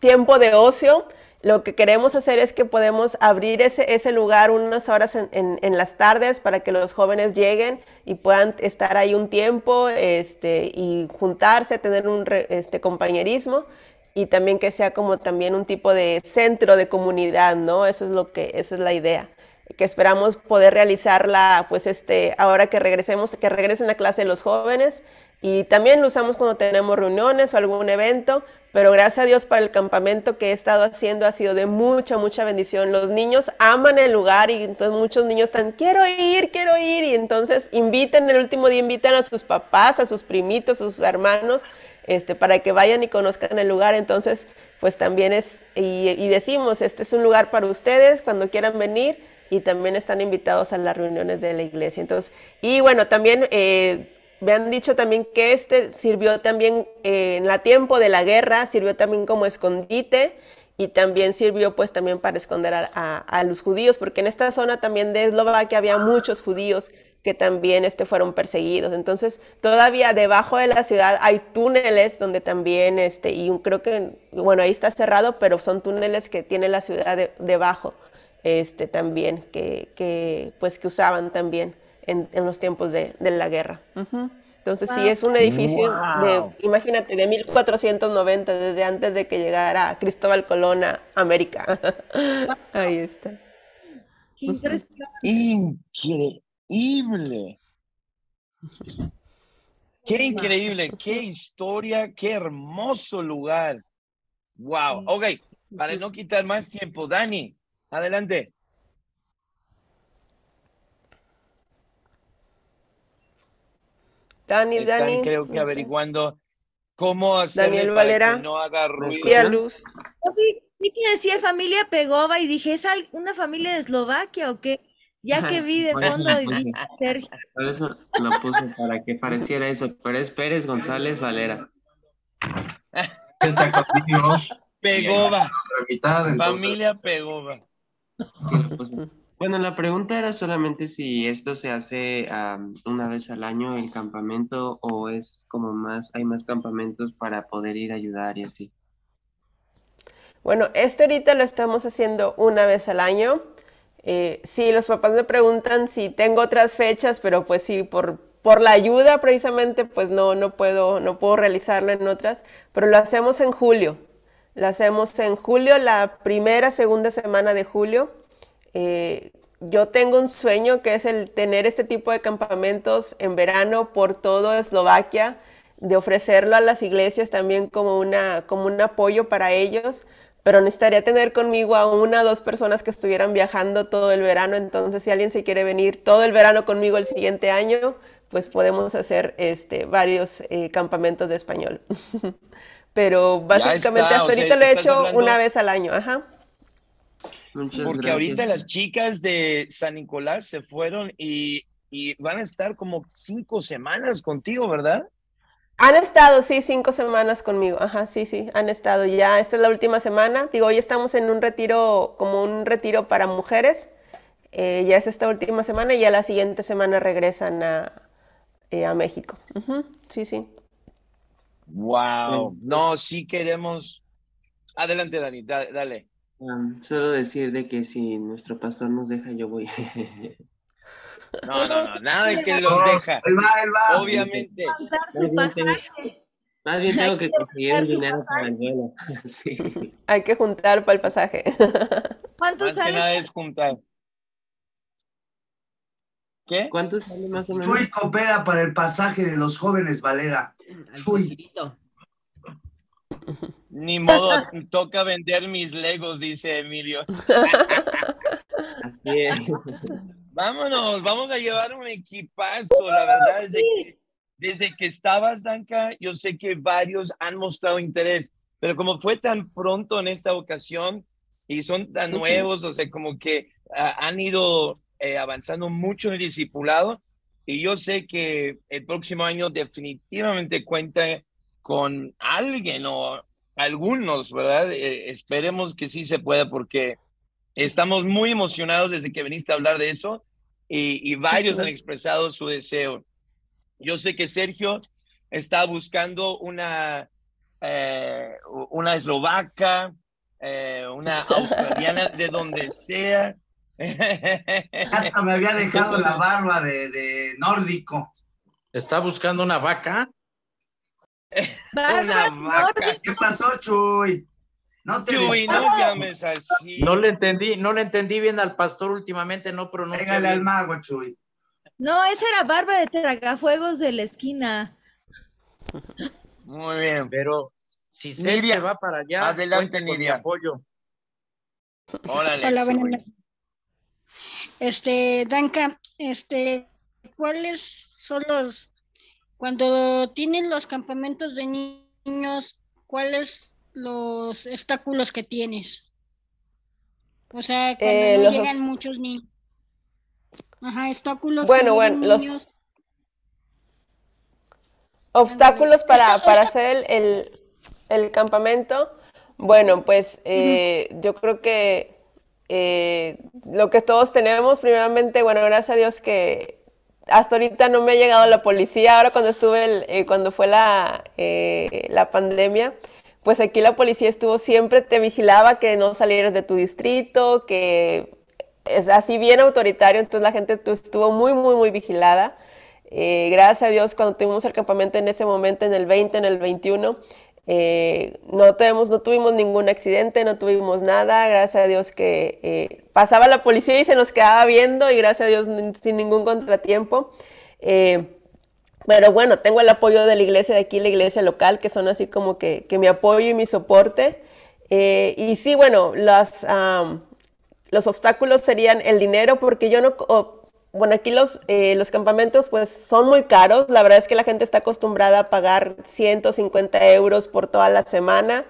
A: tiempo de ocio. Lo que queremos hacer es que podemos abrir ese, ese lugar unas horas en, las tardes para que los jóvenes lleguen y puedan estar ahí un tiempo este, y juntarse, tener un este, compañerismo y también que sea como también un tipo de centro de comunidad, ¿no? Eso es lo que, esa es la idea que esperamos poder realizarla, pues este, ahora que regresemos, que regresen a clase los jóvenes y también lo usamos cuando tenemos reuniones o algún evento, pero gracias a Dios para el campamento que he estado haciendo ha sido de mucha, mucha bendición. Los niños aman el lugar y entonces muchos niños están, quiero ir, quiero ir, y entonces inviten el último día, invitan a sus papás, a sus primitos, a sus hermanos, este, para que vayan y conozcan el lugar. Entonces, pues también es, y decimos, este es un lugar para ustedes, cuando quieran venir y también están invitados a las reuniones de la iglesia. Entonces, y bueno, también eh, me han dicho también que este sirvió también eh, en la tiempo de la guerra, sirvió también como escondite y también sirvió pues también para esconder a, los judíos, porque en esta zona también de Eslovaquia había muchos judíos que también este, fueron perseguidos. Entonces, todavía debajo de la ciudad hay túneles donde también, este, y creo que, bueno, ahí está cerrado, pero son túneles que tiene la ciudad debajo este, también, que, pues, que usaban también en, los tiempos de, la guerra. Entonces, sí, es un edificio de, imagínate, de 1490, desde antes de que llegara Cristóbal Colón a América. [LAUGHS] Ahí está.
B: Increíble. Qué increíble, qué historia, qué hermoso lugar. Wow. Ok, para no quitar más tiempo, Dani, Adelante.
C: Daniel. Están, Creo que
B: averiguando cómo hacer. Daniel Valera. Que no haga ruido. Luz.
C: Sí, vi que decía familia Pegova y dije, ¿es una familia de Eslovaquia o qué?
B: Ya que vi de fondo y vi a Sergio. Por eso lo puse, para que pareciera eso. Pero es Pérez González Valera. Pegova. familia Pegova.
A: Pues, bueno, la pregunta era solamente si esto se hace una vez al año el campamento o es como más, hay más campamentos para poder ir a ayudar y así. Bueno, este ahorita lo estamos haciendo una vez al año. Eh, sí, los papás me preguntan si tengo otras fechas, pero pues sí, por, por la ayuda precisamente, pues no, no puedo, no puedo realizarlo en otras, pero lo hacemos en julio, lo hacemos en julio, la primera, segunda semana de julio. Eh, yo tengo un sueño que es el tener este tipo de campamentos en verano por toda Eslovaquia, de ofrecerlo a las iglesias también como, una, como un apoyo para ellos, pero necesitaría tener conmigo a una o dos personas que estuvieran viajando todo el verano, entonces si alguien se quiere venir todo el verano conmigo el siguiente año, pues podemos hacer este, varios eh, campamentos de español. [LAUGHS] Pero básicamente hasta ahorita lo he hecho una vez al año, ajá.
B: Porque ahorita las chicas de San Nicolás se fueron y, van a estar como cinco semanas contigo, ¿verdad?
A: Han estado, sí, cinco semanas conmigo. Ajá, sí, sí, han estado ya. Esta es la última semana. Digo, hoy estamos en un retiro, como un retiro para mujeres. Eh, ya es esta última semana y ya la siguiente semana regresan a, eh, México. Sí, sí.
B: Wow. No, sí queremos. Adelante, Dani, dale. solo decir de que si nuestro pastor nos deja, yo voy. no, no, no, nada de que [LAUGHS] los deja. Él va, él va. Obviamente. Su
A: pasaje. Más bien tengo que conseguir dinero para el
B: [LAUGHS] sí.
A: Hay que juntar para el pasaje.
B: ¿Cuántos años? sale? Que es juntar. ¿Qué? ¿Cuánto sale más o menos? Chuy coopera para el
C: pasaje de los jóvenes, Valera.
B: Chuy. Ni modo, toca vender mis legos, dice Emilio. [LAUGHS] Así es. Vámonos, vamos a llevar un equipazo, la verdad. Desde, que, desde que estabas, Danca, yo sé que varios han mostrado interés, pero como fue tan pronto en esta ocasión y son tan nuevos, o sea, como que ah, han ido eh, avanzando mucho en el discipulado y yo sé que el próximo año definitivamente cuenta con alguien o algunos, ¿verdad? Eh, esperemos que sí se pueda porque estamos muy emocionados desde que viniste a hablar de eso y, varios han expresado su deseo. Yo sé que Sergio está buscando una, eh, una eslovaca, una [LAUGHS] australiana de donde sea, hasta me había dejado la barba de, nórdico.
C: ¿Está buscando una vaca? Una vaca. ¿Qué pasó, Chuy? No te Chuy, no No le entendí, no le entendí bien al pastor últimamente, no pronuncia. al mago, Chuy. No, esa era barba de tragafuegos de la esquina.
B: Muy bien. Pero si se va para allá, adelante, Nidia. apoyo. Hola,
C: este, Danka, este, ¿cuáles son los, cuando tienen los campamentos de niños, cuáles los obstáculos que tienes? O sea, eh, cuando no llegan muchos niños. Ajá, obstáculos. Bueno, bueno, los
A: obstáculos para, hacer el, el, campamento. Bueno, pues eh, yo creo que eh, lo que todos tenemos, primeramente, bueno, gracias a Dios que hasta ahorita no me ha llegado la policía, ahora cuando estuve, eh, cuando fue la, eh, la pandemia, pues aquí la policía estuvo siempre, te vigilaba que no salieras de tu distrito, que es así bien autoritario, entonces la gente estuvo muy, muy, muy vigilada. gracias a Dios cuando tuvimos el campamento en ese momento, en el 20, en el 21, eh, no, tuvimos, no tuvimos ningún accidente, no tuvimos nada, gracias a Dios que eh, pasaba la policía y se nos quedaba viendo y gracias a Dios sin ningún contratiempo. Eh, pero bueno, tengo el apoyo de la iglesia de aquí, la iglesia local, que son así como que, mi apoyo y mi soporte. y sí, bueno, los obstáculos serían el dinero, porque yo no, bueno, aquí los, eh, los campamentos pues son muy caros. La verdad es que la gente está acostumbrada a pagar 150 euros por toda la semana.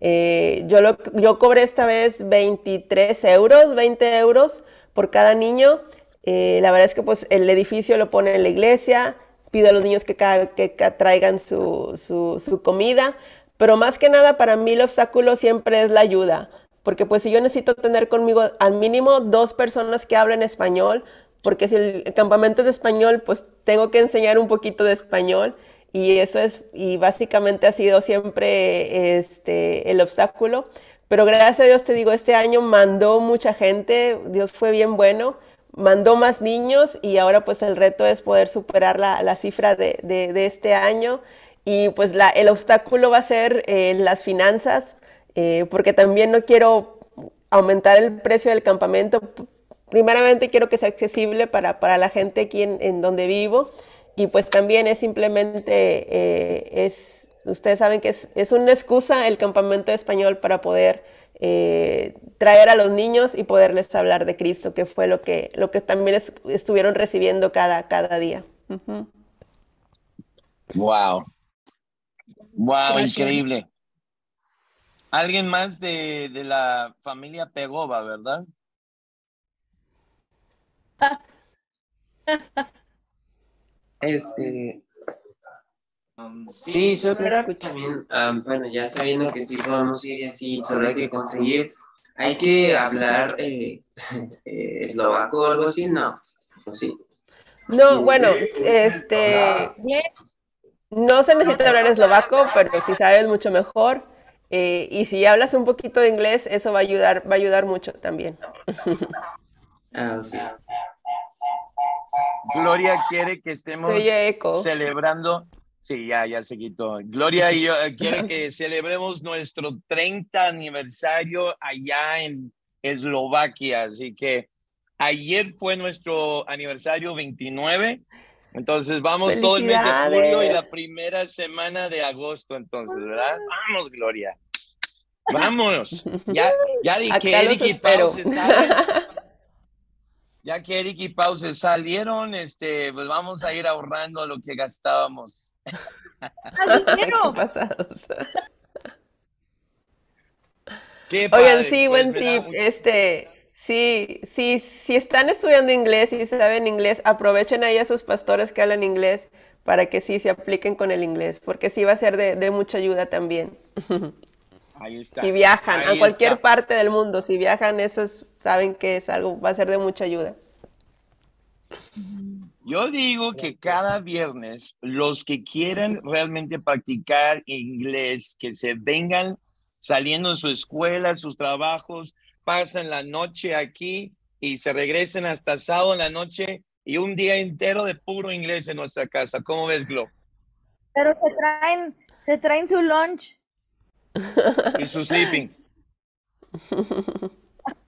A: Eh, yo, lo, yo cobré esta vez 23 euros, 20 euros por cada niño. Eh, la verdad es que pues el edificio lo pone en la iglesia, pido a los niños que, que, traigan su, su, su comida, pero más que nada para mí el obstáculo siempre es la ayuda, porque pues si yo necesito tener conmigo al mínimo dos personas que hablen español, porque si el campamento es de español, pues tengo que enseñar un poquito de español y eso es, y básicamente ha sido siempre este, el obstáculo. Pero gracias a Dios te digo, este año mandó mucha gente, Dios fue bien bueno, mandó más niños y ahora pues el reto es poder superar la, la cifra de, de, este año y pues la, el obstáculo va a ser eh, las finanzas, eh, porque también no quiero aumentar el precio del campamento primeramente quiero que sea accesible para, para la gente aquí en, donde vivo y pues también es simplemente, eh, es, ustedes saben que es, una excusa el campamento español para poder eh, traer a los niños y poderles hablar de Cristo, que fue lo que, lo que también estuvieron recibiendo cada, cada día.
B: Wow. Wow, increíble. Alguien más de, de la familia Pegova, ¿verdad? [LAUGHS] Este.
C: sí, solo
A: también, ah, bueno, ya sabiendo que sí podemos ir así, solo hay que conseguir, hay que hablar eh, [LAUGHS] eh, eslovaco o algo así, no, sí. No, bueno, este, no se necesita hablar eslovaco, pero si sabes mucho mejor, eh, y si hablas un poquito de inglés, eso va a ayudar, va a ayudar mucho también. [LAUGHS]
B: Ah, Gloria quiere que estemos celebrando. Sí, ya, ya se quitó. Gloria y yo eh, quiere [LAUGHS] que celebremos nuestro 30 aniversario allá en Eslovaquia. Así que ayer fue nuestro aniversario 29. Entonces vamos todo el mes de julio y la primera semana de agosto, entonces, ¿verdad? Vamos, Gloria. Vámonos. Ya, ya dije, [LAUGHS] Pau se [LAUGHS] ya que Eric y Pau salieron, este, pues vamos a ir ahorrando lo que gastábamos. [LAUGHS] [LAUGHS]
A: pasados.
B: Oigan, sí, pues, buen tip.
A: Este, sí, sí, si están estudiando inglés y saben inglés, aprovechen ahí a sus pastores que hablan inglés para que sí se apliquen con el inglés, porque sí va a ser de, de mucha ayuda también. [LAUGHS]
B: Si viajan a cualquier
A: parte del mundo, si viajan, eso saben que es algo, va a ser de mucha ayuda.
B: Yo digo que cada viernes los que quieran realmente practicar inglés, que se vengan saliendo de su escuela, sus trabajos, pasan la noche aquí y se regresen hasta sábado en la noche y un día entero de puro inglés en nuestra casa. ¿Cómo ves, Glo?
C: Pero se traen, se traen su lunch
B: y su sleeping.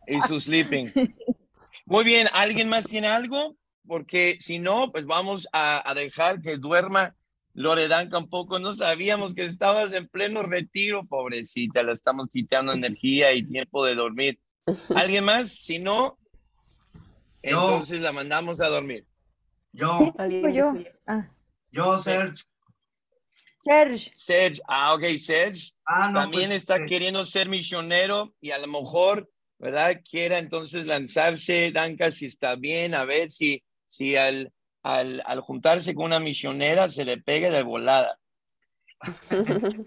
B: Y su sleeping. Muy bien, ¿alguien más tiene algo? Porque si no, pues vamos a, dejar que duerma Loredan tampoco. No sabíamos que estabas en pleno retiro, pobrecita. La estamos quitando energía y tiempo de dormir. ¿Alguien más? Si no, entonces la mandamos a dormir. Yo. Yo. Yo, Serge. Serge. Serge, ah, ok, Serge. Ah, también pues, está eh. queriendo ser misionero y a lo mejor, ¿verdad? Quiera entonces lanzarse, Danca, si está bien, a ver si, si al, al, juntarse con una misionera se le pegue de volada. [LAUGHS]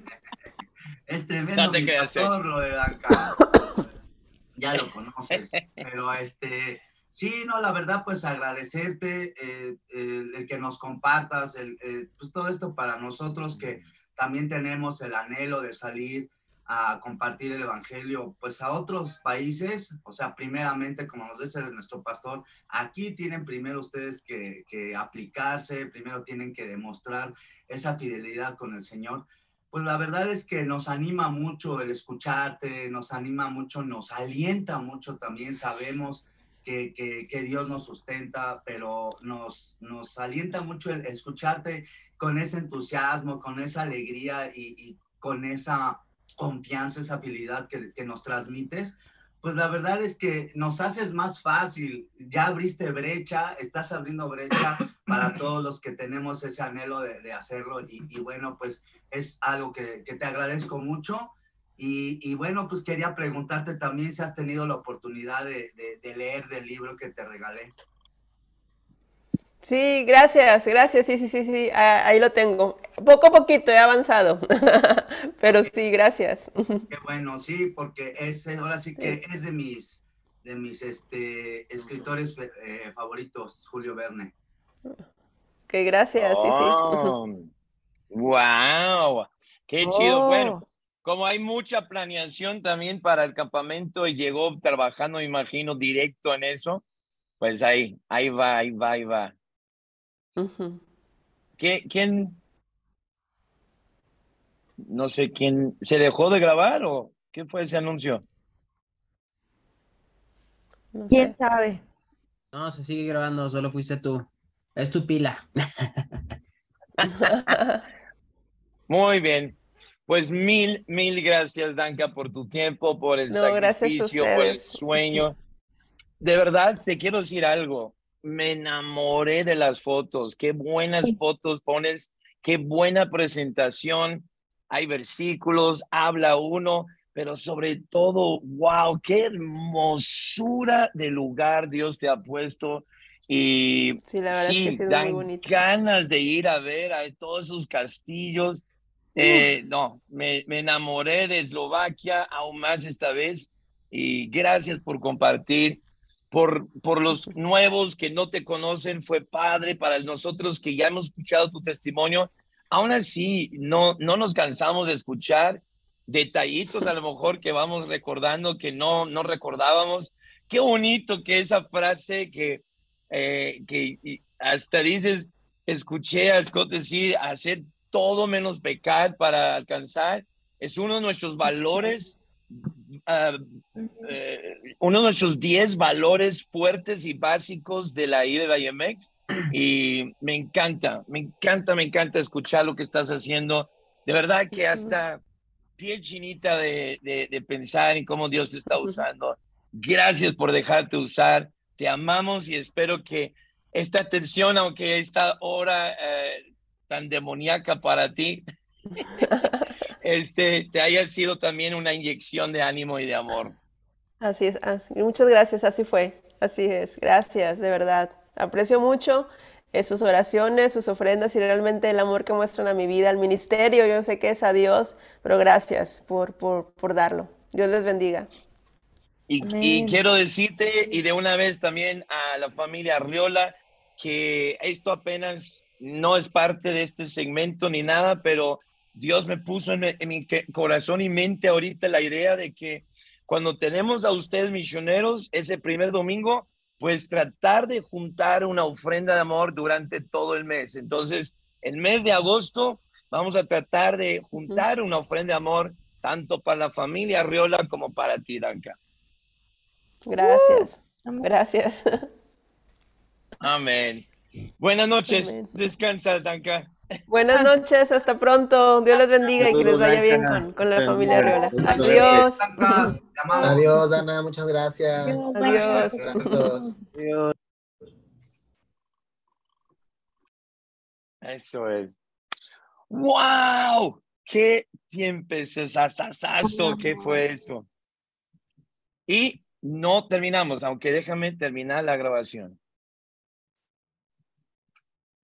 B: es tremendo de
C: Danca. [COUGHS] ya lo conoces, pero este Sí, no, la verdad, pues agradecerte eh, el que nos compartas, eh, pues todo esto para nosotros que también tenemos el anhelo de salir a compartir el Evangelio, pues a otros países, o sea, primeramente, como nos dice nuestro pastor, aquí tienen primero ustedes que, que aplicarse, primero tienen que demostrar esa fidelidad con el Señor. Pues la verdad es que nos anima mucho el escucharte, nos anima mucho, nos alienta mucho también, sabemos que, Dios nos sustenta, pero nos, nos alienta mucho escucharte con ese entusiasmo, con esa alegría y, con esa confianza, esa habilidad que, nos transmites. Pues la verdad es que nos haces más fácil, ya abriste brecha, estás abriendo brecha [COUGHS] para todos los que tenemos ese anhelo de, hacerlo y, bueno, pues es algo que, que te agradezco mucho y, bueno, pues quería preguntarte también si has tenido la oportunidad de, leer del libro que te regalé.
A: Sí, gracias, gracias, sí, sí, sí, sí, ahí lo tengo. Poco a poquito he avanzado, [LAUGHS] pero sí, gracias.
C: Qué bueno, sí, porque es, ahora sí que es de mis, de mis este, escritores eh, favoritos, Julio Verne.
A: Qué gracias, sí, sí. Oh,
B: [LAUGHS] ¡Wow! ¡Qué chido! Bueno, oh como hay mucha planeación también para el campamento y llegó trabajando, imagino, directo en eso, pues ahí, ahí va, ahí va, ahí va. ¿Quién? No sé quién. ¿Se dejó de grabar o qué fue ese anuncio? ¿Quién sabe? No, se sigue grabando, solo fuiste tú. Es tu pila. [LAUGHS] Muy bien. Pues mil, mil gracias, Danka, por tu tiempo, por el sacrificio, por el sueño. De verdad, te quiero decir algo. Me enamoré de las fotos. Qué buenas fotos pones, qué buena presentación. Hay versículos, habla uno, pero sobre todo, wow, qué hermosura de lugar Dios te ha puesto. Y sí, dan ganas de ir a ver a todos esos castillos eh, no, me, enamoré de Eslovaquia aún más esta vez y gracias por compartir. Por, por los nuevos que no te conocen, fue padre para nosotros que ya hemos escuchado tu testimonio. Aún así, no, no nos cansamos de escuchar detallitos a lo mejor que vamos recordando que no, no recordábamos. Qué bonito que esa frase que, eh, que hasta dices, escuché a Scott decir, hacer todo menos pecar para alcanzar. Es uno de nuestros valores, ah, eh, uno de nuestros 10 valores fuertes y básicos de la I de IMX. Y me encanta, me encanta, me encanta escuchar lo que estás haciendo. De verdad que hasta pie chinita de, de, pensar en cómo Dios te está usando. Gracias por dejarte usar. Te amamos y espero que esta atención, aunque esta hora eh, tan demoníaca para ti, [LAUGHS] este, te haya sido también una inyección de ánimo y de amor.
A: Así es, así, muchas gracias, así fue, así es, gracias, de verdad. Aprecio mucho sus oraciones, sus ofrendas y realmente el amor que muestran a mi vida, al ministerio, yo sé que es a Dios, pero gracias por, por, por darlo. Dios les bendiga.
B: Y, y, quiero decirte, y de una vez también a la familia Riola, que esto apenas no es parte de este segmento ni nada, pero Dios me puso en, mi corazón y mente ahorita la idea de que cuando tenemos a ustedes misioneros ese primer domingo, pues tratar de juntar una ofrenda de amor durante todo el mes. Entonces, el mes de agosto vamos a tratar de juntar una ofrenda de amor tanto para la familia Riola como para ti, Danca. Gracias.
A: gracias. [LAUGHS]
B: Amén. Buenas noches. Descansa, Danca.
A: Buenas noches, hasta pronto. Dios les bendiga y que les vaya bien con, la familia Riola, Adiós.
C: Adiós, Ana, muchas gracias. Adiós.
B: Adiós. Eso es. ¡Wow! ¡Qué tiempo ¿Qué fue eso? Y no terminamos, aunque déjame terminar la grabación.